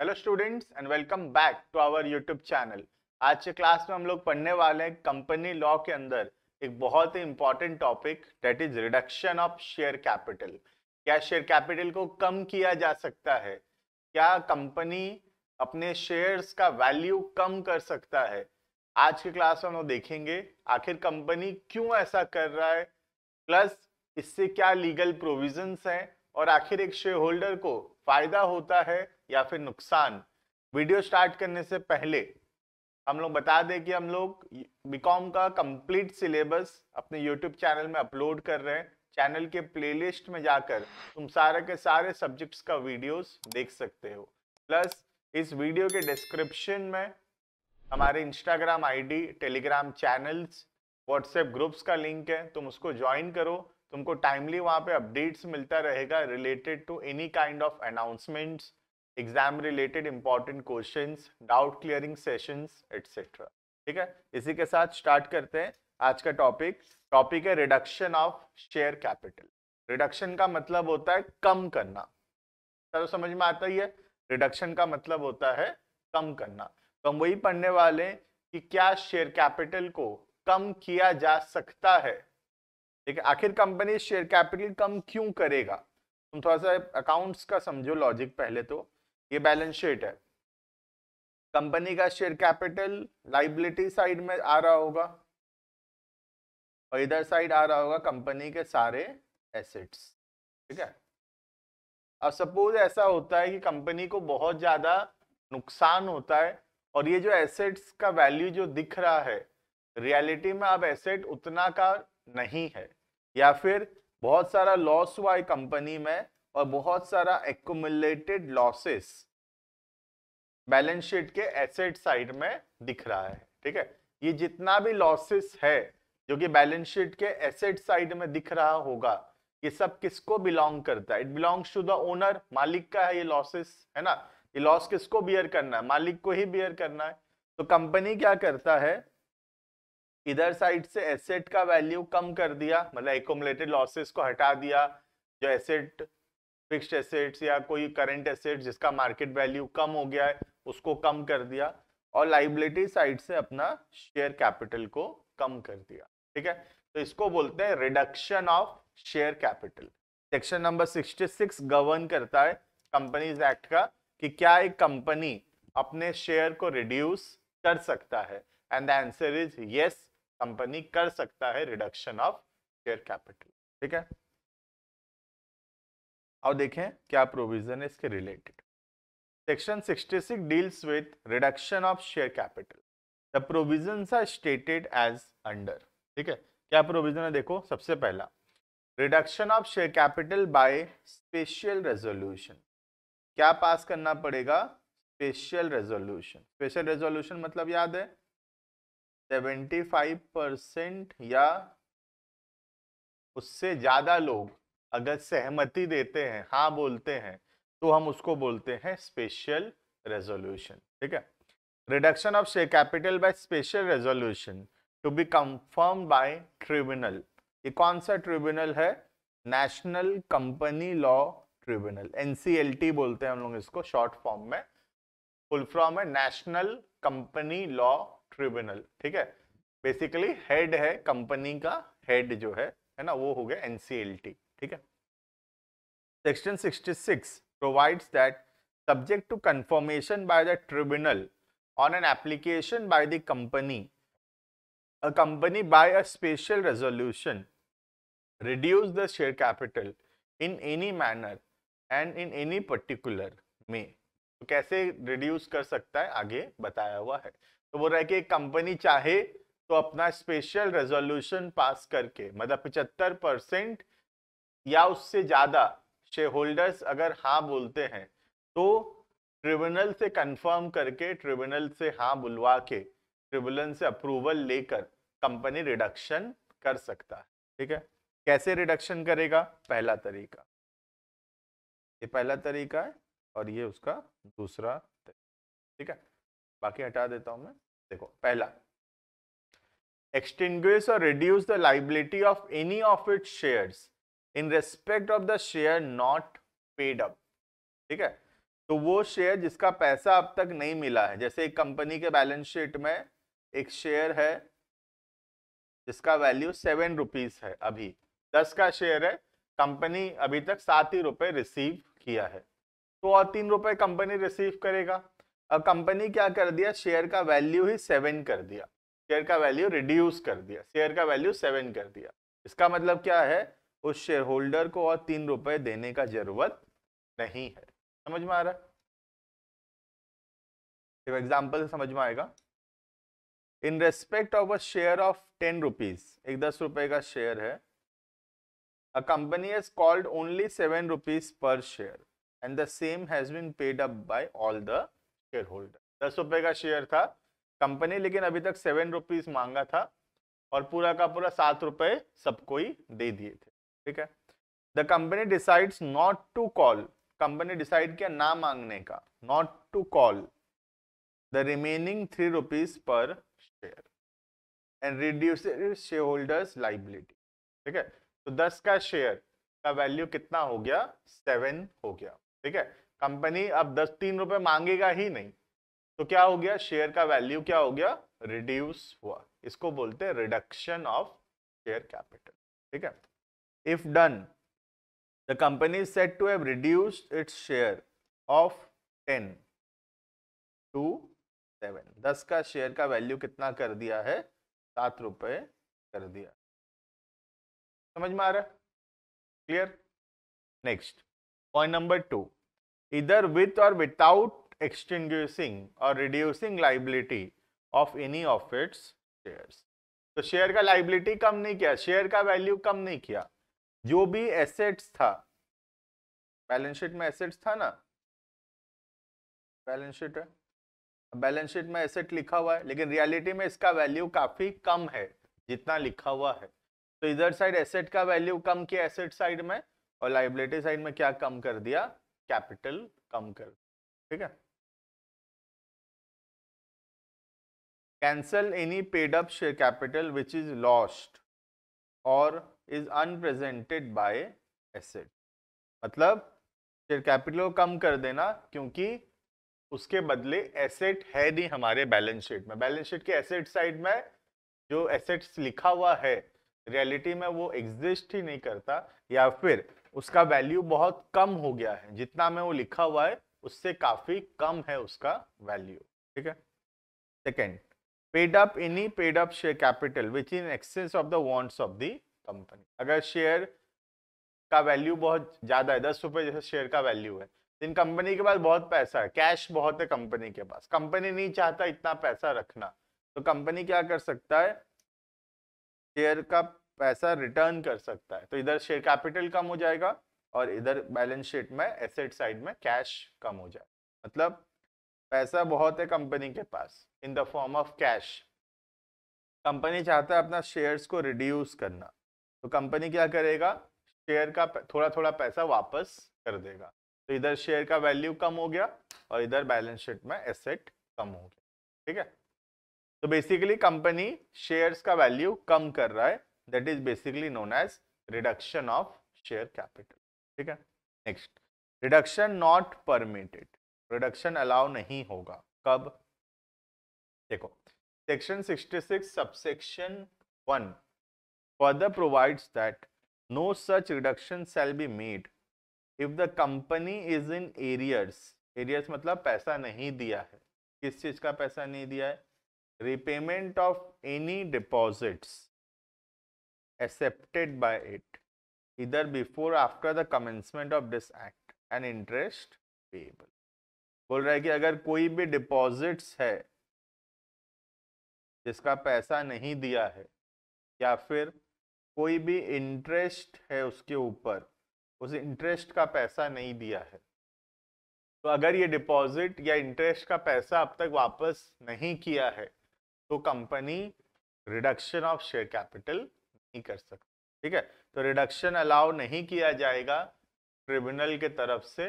Hello students and welcome back to our YouTube channel आज के class में हम लोग पढ़ने वाले हैं कंपनी लॉ के अंदर एक बहुत ही important topic that is reduction of share capital क्या शेयर कैपिटल को कम किया जा सकता है क्या कंपनी अपने शेयर्स का वैल्यू कम कर सकता है आज के क्लास में हम लोग देखेंगे आखिर कंपनी क्यों ऐसा कर रहा है प्लस इससे क्या लीगल प्रोविजन हैं और आखिर एक शेयर होल्डर को फायदा होता है या फिर नुकसान वीडियो स्टार्ट करने से पहले हम लोग बता दें कि हम लोग बीकॉम का कंप्लीट सिलेबस अपने यूट्यूब चैनल में अपलोड कर रहे हैं चैनल के प्लेलिस्ट में जाकर तुम सारे के सारे सब्जेक्ट्स का वीडियोस देख सकते हो प्लस इस वीडियो के डिस्क्रिप्शन में हमारे Instagram ID, Telegram channels WhatsApp groups का लिंक है तुम उसको ज्वाइन करो तुमको टाइमली वहाँ पे अपडेट्स मिलता रहेगा related to any kind of announcements exam related important question doubt clearing sessions etcetera ठीक है इसी के साथ स्टार्ट करते हैं आज का टॉपिक टॉपिक है reduction of share capital reduction का मतलब होता है कम करना सर समझ में आता ही है रिडक्शन का मतलब होता है कम करना तो हम वही पढ़ने वाले हैं कि क्या शेयर कैपिटल को कम किया जा सकता है ठीक है आखिर कंपनी शेयर कैपिटल कम क्यों करेगा तुम थोड़ा सा अकाउंट्स का समझो लॉजिक पहले तो ये बैलेंस शीट है कंपनी का शेयर कैपिटल लाइबिलिटी साइड में आ रहा होगा और इधर साइड आ रहा होगा कंपनी के सारे एसेट्स ठीक है अब सपोज ऐसा होता है कि कंपनी को बहुत ज़्यादा नुकसान होता है और ये जो एसेट्स का वैल्यू जो दिख रहा है रियलिटी में अब एसेट उतना का नहीं है या फिर बहुत सारा लॉस हुआ है कंपनी में और बहुत सारा एक्मुलेटेड लॉसेस बैलेंस शीट के एसेट साइड में दिख रहा है ठीक है ये जितना भी लॉसेस है जो कि बैलेंस शीट के एसेट साइड में दिख रहा होगा ये सब किसको बिलोंग करता है it belongs to the owner मालिक का है ये लॉसेस है ना ये लॉस किसको बियर करना है मालिक को ही बियर करना है तो कंपनी क्या करता है इधर साइड से एसेट का वैल्यू कम कर दिया मतलब एकोमलेटेड लॉसेस को हटा दिया जो एसेट फिक्स्ड एसेट्स या कोई करंट एसेट जिसका मार्केट वैल्यू कम हो गया है उसको कम कर दिया और लाइबिलिटी साइड से अपना शेयर कैपिटल को कम कर दिया ठीक है तो इसको बोलते हैं reduction of share capital section number 66 govern करता है कंपनीज एक्ट का कि क्या एक कंपनी अपने शेयर को रिड्यूस कर सकता है and the answer is yes company कर सकता है रिडक्शन ऑफ शेयर कैपिटल ठीक है अब देखें क्या प्रोविजन है इसके related section 66 deals with reduction of share capital the provision are stated as under ठीक है क्या प्रोविजन है देखो सबसे पहला reduction of share capital by special resolution क्या पास करना पड़ेगा स्पेशल रेजोल्यूशन स्पेशल रेजोल्यूशन मतलब याद है 75 परसेंट या उससे ज़्यादा लोग अगर सहमति देते हैं हाँ बोलते हैं तो हम उसको बोलते हैं स्पेशल रेजोल्यूशन ठीक है reduction of share capital by special resolution to be confirm by tribunal ये कौन सा ट्रिब्यूनल है national company law tribunal NCLT बोलते हैं हम लोग इसको शॉर्ट फॉर्म में फुल फॉर्म है नेशनल कंपनी लॉ ट्रिब्यूनल ठीक है बेसिकली हेड है कंपनी का हेड जो है है ना वो हो गया एनसीएलटी ठीक है section 66 provides that subject to confirmation by the tribunal on an application by the company a company by a special resolution reduce the share capital in any manner and in any particular में कैसे reduce कर सकता है आगे बताया हुआ है तो बोल रहा है कि कंपनी चाहे तो अपना स्पेशल रेजोल्यूशन पास करके मतलब 75 परसेंट या उससे ज़्यादा शेयर होल्डर्स अगर हाँ बोलते हैं तो ट्रिब्यूनल से कंफर्म करके ट्रिब्यूनल से हाँ बुलवा के ट्रिब्यूनल से अप्रूवल लेकर कंपनी रिडक्शन कर सकता है ठीक है कैसे रिडक्शन करेगा पहला तरीका ये पहला तरीका है और ये उसका दूसरा तरीका ठीक है बाकी हटा देता हूं मैं देखो पहला एक्सटिंग्विश और reduce the liability of any of its shares in respect of the share not paid up ठीक है तो वो शेयर जिसका पैसा अब तक नहीं मिला है जैसे एक कंपनी के बैलेंस शीट में एक शेयर है जिसका वैल्यू सेवन रुपीज है अभी दस का शेयर है कंपनी अभी तक सात ही रुपए रिसीव किया है तो और तीन रुपए कंपनी रिसीव करेगा अब कंपनी क्या कर दिया शेयर का वैल्यू ही सेवन कर दिया शेयर का वैल्यू रिड्यूस कर दिया शेयर का वैल्यू सेवन कर दिया इसका मतलब क्या है उस शेयर होल्डर को और तीन रुपए देने का जरूरत नहीं है समझ में आ रहा है एग्जाम्पल से समझ में आएगा in respect of a share of ten rupees एक दस रुपए का शेयर है a company is called only seven rupees per share and the same has been paid up by all the shareholder दस रुपए का शेयर था company लेकिन अभी तक सेवन रुपीज मांगा था और पूरा का पूरा सात रुपए सबको ही दे दिए थे ठीक है the company decides not to call company decide किया ना मांगने का not to call the remaining three rupees per share and reduce shareholders liability ठीक है तो दस का शेयर का वैल्यू कितना हो गया सेवन हो गया ठीक है कंपनी अब दस तीन रुपए मांगेगा ही नहीं तो क्या हो गया शेयर का वैल्यू क्या हो गया रिड्यूस हुआ इसको बोलते हैं रिडक्शन ऑफ शेयर कैपिटल ठीक है If done, the company is said to have reduced its share of 10 to 7. 10 ka share ka value kitna kar diya hai 7 rupaye kar diya samajh में आ रहा clear next point number two इधर with और without extinguishing or reducing liability of any of its shares. तो share का liability कम नहीं किया शेयर का वैल्यू कम नहीं किया जो भी एसेट्स था बैलेंस शीट में एसेट्स था ना बैलेंस शीट है बैलेंस शीट में एसेट लिखा हुआ है लेकिन रियलिटी में इसका वैल्यू काफी कम है जितना लिखा हुआ है तो इधर साइड एसेट का वैल्यू कम किया एसेट साइड में और लाइबिलिटी साइड में क्या कम कर दिया कैपिटल कम कर ठीक है cancel any paid up share capital which is lost और इज अनप्रेजेंटेड बाय एसेट मतलब शेयर कैपिटल को कम कर देना क्योंकि उसके बदले एसेट है नहीं हमारे बैलेंस शीट में बैलेंस शीट के एसेट साइड में जो एसेट्स लिखा हुआ है रियलिटी में वो एग्जिस्ट ही नहीं करता या फिर उसका वैल्यू बहुत कम हो गया है जितना में वो लिखा हुआ है उससे काफ़ी कम है उसका वैल्यू ठीक है second paid up any paid up share capital which in excess of the wants of the company अगर शेयर का वैल्यू बहुत ज़्यादा है दस रुपये जैसे शेयर का वैल्यू है तो इन कंपनी के पास बहुत पैसा है कैश बहुत है कंपनी के पास कंपनी नहीं चाहता इतना पैसा रखना तो कंपनी क्या कर सकता है शेयर का पैसा रिटर्न कर सकता है तो इधर शेयर कैपिटल कम हो जाएगा और इधर बैलेंस शीट में एसेट साइड में कैश कम हो जाएगा मतलब पैसा बहुत है कंपनी के पास in the form of cash company चाहता है अपना शेयर्स को रिड्यूस करना तो कंपनी क्या करेगा शेयर का थोड़ा थोड़ा पैसा वापस कर देगा तो इधर शेयर का वैल्यू कम हो गया और इधर बैलेंस शीट में एसेट कम हो गया ठीक है तो बेसिकली कंपनी शेयर्स का वैल्यू कम कर रहा है that is basically known as reduction of share capital ठीक है next reduction not permitted reduction allow नहीं होगा कब देखो section 66 subsection one further provides that no such reduction shall be made if the company is in arrears arrears matlab paisa nahi diya hai kis cheez ka paisa nahi diya hai repayment of any deposits accepted by it either before or after the commencement of this act and interest payable बोल रहा है कि अगर कोई भी deposits है जिसका पैसा नहीं दिया है या फिर कोई भी इंटरेस्ट है उसके ऊपर उस इंटरेस्ट का पैसा नहीं दिया है तो अगर ये डिपॉजिट या इंटरेस्ट का पैसा अब तक वापस नहीं किया है तो company reduction of share capital नहीं कर सकती ठीक है तो रिडक्शन अलाउ नहीं किया जाएगा ट्रिब्यूनल के तरफ से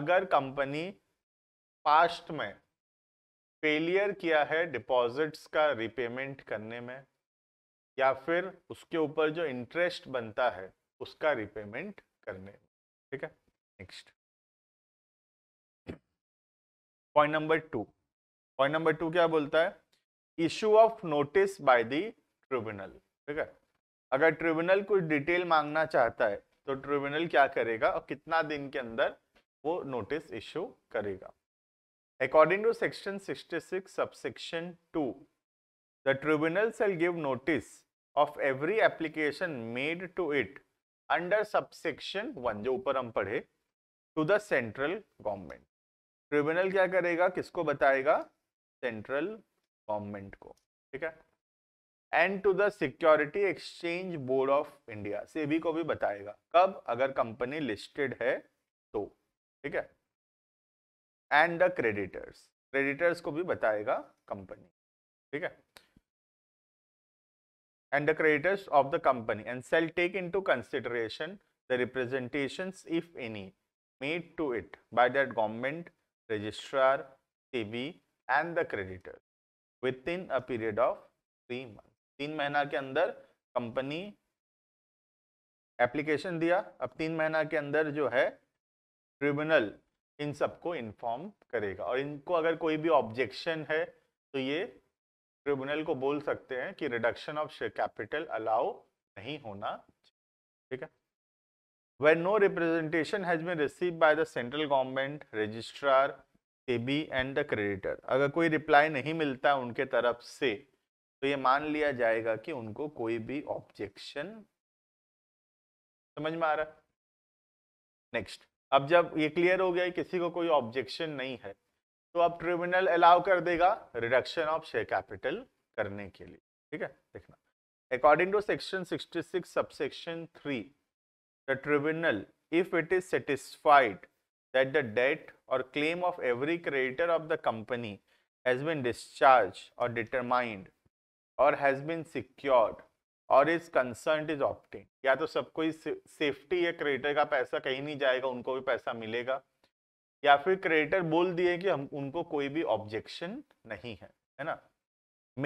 अगर कंपनी पास्ट में फेलियर किया है डिपॉजिट्स का रिपेमेंट करने में या फिर उसके ऊपर जो इंटरेस्ट बनता है उसका रिपेमेंट करने ठीक है next point number two point number two क्या बोलता है issue of notice by the tribunal ठीक है अगर ट्रिब्यूनल कुछ डिटेल मांगना चाहता है तो ट्रिब्यूनल क्या करेगा और कितना दिन के अंदर वो नोटिस इशू करेगा according to section sixty six subsection two the tribunal shall give notice of every application made to it under subsection one जो ऊपर हम पढ़े to the central government tribunal क्या करेगा किसको बताएगा सेंट्रल गवर्नमेंट को ठीक है and to the security exchange board of India SEBI को भी बताएगा कब अगर कंपनी लिस्टेड है तो ठीक है एंड द क्रेडिटर्स क्रेडिटर्स को भी बताएगा कंपनी ठीक है and the creditors of the company and shall take into consideration the representations, if any, made to it by that government, registrar, SEBI and the creditors within a period of 3 months. 3 mahina ke andar company application दिया अब तीन महीना के अंदर जो है tribunal इन सबको inform करेगा और इनको अगर कोई भी ऑब्जेक्शन है तो ये ट्रिब्यूनल को बोल सकते हैं कि reduction of share capital allow नहीं होना ठीक है when no representation has been receive by the central government registrar SEBI and the creditor अगर कोई रिप्लाई नहीं मिलता उनके तरफ से तो ये मान लिया जाएगा कि उनको कोई भी ऑब्जेक्शन समझ में आ रहा है नेक्स्ट अब जब ये क्लियर हो गया किसी को कोई ऑब्जेक्शन नहीं है तो अब ट्रिब्यूनल अलाउ कर देगा रिडक्शन ऑफ शेयर कैपिटल करने के लिए ठीक है देखना according to section sixty six subsection three the tribunal if it is satisfied that the debt or claim of every creditor of the company has been discharge or determined or has been secured or is concern is opting या तो सबको safety या creditor का पैसा कहीं नहीं जाएगा उनको भी पैसा मिलेगा या फिर क्रेडिटर बोल दिए कि हम उनको कोई भी ऑब्जेक्शन नहीं है है ना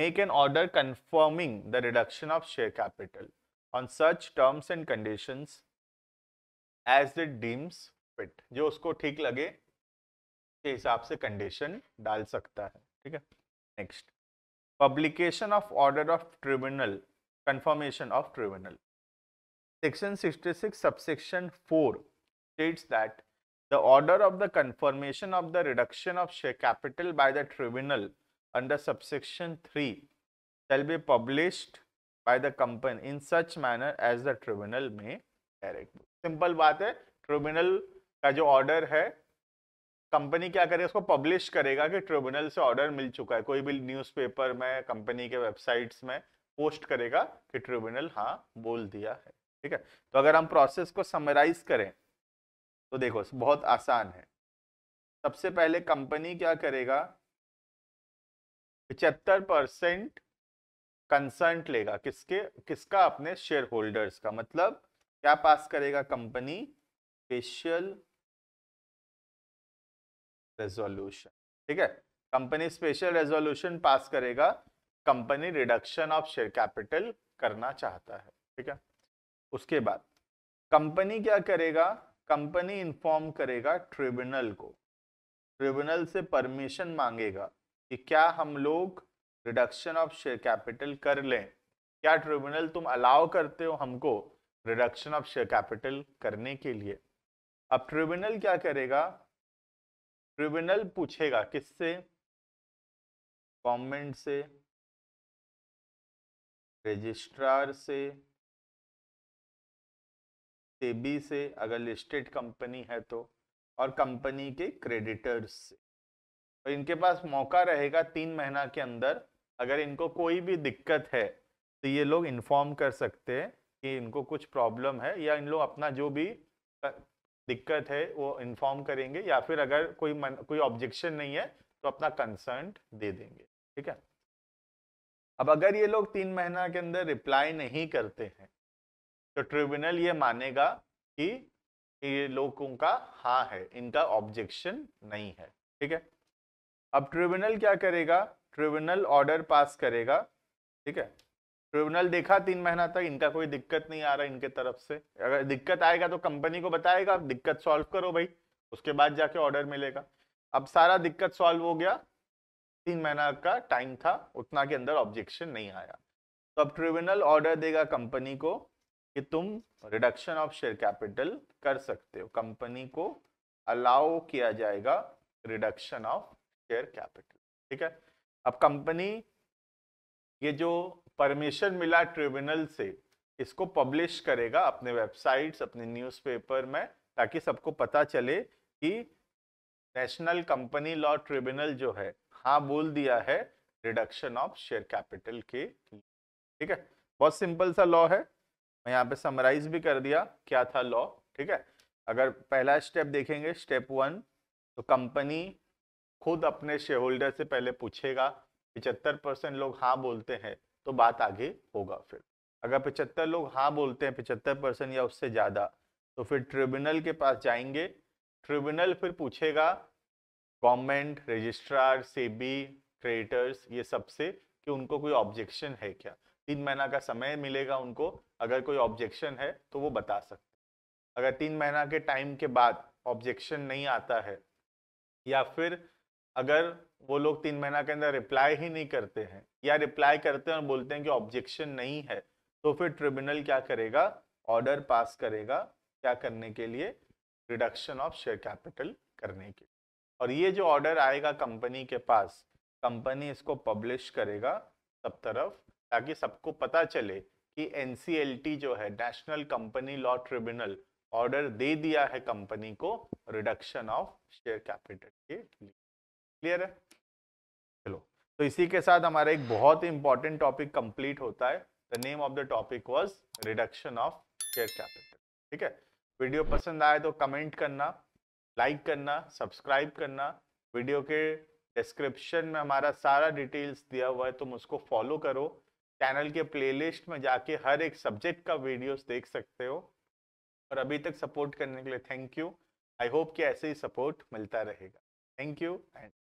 make an order confirming the reduction of share capital on such terms and condition as the deems fit जो उसको ठीक लगे के हिसाब से कंडीशन डाल सकता है ठीक है next publication of order of tribunal confirmation of tribunal section sixty six subsection four states that The order of the confirmation of the reduction of share capital by the tribunal under subsection 3 shall be published by the company in such manner as the tribunal may direct. Simple baat hai tribunal ka jo order hai company क्या करेगा उसको publish करेगा कि tribunal से order मिल चुका है कोई भी न्यूज़पेपर में कंपनी के वेबसाइट्स में पोस्ट करेगा कि ट्रिब्यूनल हाँ बोल दिया है ठीक है तो अगर हम प्रोसेस को समराइज करें तो देखो बहुत आसान है सबसे पहले कंपनी क्या करेगा पिचहत्तर परसेंट कंसर्ट लेगा किसके किसका अपने शेयर होल्डर्स का मतलब क्या पास करेगा कंपनी स्पेशल रेजोल्यूशन ठीक है कंपनी स्पेशल रेजोल्यूशन पास करेगा company reduction of share capital करना चाहता है ठीक है उसके बाद कंपनी क्या करेगा कंपनी इन्फॉर्म करेगा ट्रिब्यूनल को ट्रिब्यूनल से परमिशन मांगेगा कि क्या हम लोग रिडक्शन ऑफ शेयर कैपिटल कर लें क्या ट्रिब्यूनल तुम अलाउ करते हो हमको रिडक्शन ऑफ शेयर कैपिटल करने के लिए अब ट्रिब्यूनल क्या करेगा ट्रिब्यूनल पूछेगा किससे गवर्नमेंट से रजिस्ट्रार से सेबी से अगर लिस्टेड कंपनी है तो और कंपनी के क्रेडिटर्स से तो इनके पास मौका रहेगा तीन महीना के अंदर अगर इनको कोई भी दिक्कत है तो ये लोग इन्फॉर्म कर सकते हैं कि इनको कुछ प्रॉब्लम है या इन लोग अपना जो भी दिक्कत है वो इन्फॉर्म करेंगे या फिर अगर कोई मन, कोई ऑब्जेक्शन नहीं है तो अपना कंसर्न दे देंगे ठीक है अब अगर ये लोग तीन महीना के अंदर रिप्लाई नहीं करते हैं तो ट्रिब्यूनल ये मानेगा कि ये लोगों का हाँ है इनका ऑब्जेक्शन नहीं है ठीक है अब ट्रिब्यूनल क्या करेगा ट्रिब्यूनल ऑर्डर पास करेगा ठीक है ट्रिब्यूनल देखा तीन महीना तक इनका कोई दिक्कत नहीं आ रहा इनके तरफ से अगर दिक्कत आएगा तो कंपनी को बताएगा दिक्कत सॉल्व करो भाई उसके बाद जाके ऑर्डर मिलेगा अब सारा दिक्कत सॉल्व हो गया तीन महीना का टाइम था उतना के अंदर ऑब्जेक्शन नहीं आया तो अब ट्रिब्यूनल ऑर्डर देगा कंपनी को कि तुम रिडक्शन ऑफ शेयर कैपिटल कर सकते हो कंपनी को अलाउ किया जाएगा रिडक्शन ऑफ शेयर कैपिटल ठीक है अब कंपनी ये जो परमिशन मिला ट्रिब्यूनल से इसको पब्लिश करेगा अपने वेबसाइट्स अपने न्यूज़पेपर में ताकि सबको पता चले कि नेशनल कंपनी लॉ ट्रिब्यूनल जो है हाँ बोल दिया है रिडक्शन ऑफ शेयर कैपिटल के ठीक है बहुत सिंपल सा लॉ है मैं यहाँ पे समराइज भी कर दिया क्या था लॉ ठीक है अगर पहला स्टेप देखेंगे स्टेप वन तो कंपनी खुद अपने शेयर होल्डर से पहले पूछेगा पिचहत्तर परसेंट लोग हाँ बोलते हैं तो बात आगे होगा फिर अगर पिचहत्तर लोग हाँ बोलते हैं पिचहत्तर परसेंट या उससे ज़्यादा तो फिर ट्रिब्यूनल के पास जाएंगे ट्रिब्यूनल फिर पूछेगा गवर्नमेंट रजिस्ट्रार सेबी क्रेडिटर्स ये सबसे कि उनको कोई ऑब्जेक्शन है क्या तीन महीना का समय मिलेगा उनको अगर कोई ऑब्जेक्शन है तो वो बता सकते अगर तीन महीना के टाइम के बाद ऑब्जेक्शन नहीं आता है या फिर अगर वो लोग तीन महीना के अंदर रिप्लाई ही नहीं करते हैं या रिप्लाई करते हैं और बोलते हैं कि ऑब्जेक्शन नहीं है तो फिर ट्रिब्यूनल क्या करेगा ऑर्डर पास करेगा क्या करने के लिए रिडक्शन ऑफ शेयर कैपिटल करने के और ये जो ऑर्डर आएगा कंपनी के पास कंपनी इसको पब्लिश करेगा सब तरफ ताकि सबको पता चले कि एनसीएलटी जो है national company law tribunal order दे दिया है कंपनी को रिडक्शन ऑफ शेयर कैपिटल के लिए क्लियर है चलो तो इसी के साथ हमारा एक बहुत ही इंपॉर्टेंट टॉपिक कंप्लीट होता है the name of the topic was reduction of share capital ठीक है वीडियो पसंद आए तो कमेंट करना लाइक करना सब्सक्राइब करना वीडियो के डिस्क्रिप्शन में हमारा सारा डिटेल्स दिया हुआ है तुम उसको फॉलो करो चैनल के प्लेलिस्ट में जाके हर एक सब्जेक्ट का वीडियोस देख सकते हो और अभी तक सपोर्ट करने के लिए थैंक यू आई होप कि ऐसे ही सपोर्ट मिलता रहेगा थैंक यू एंड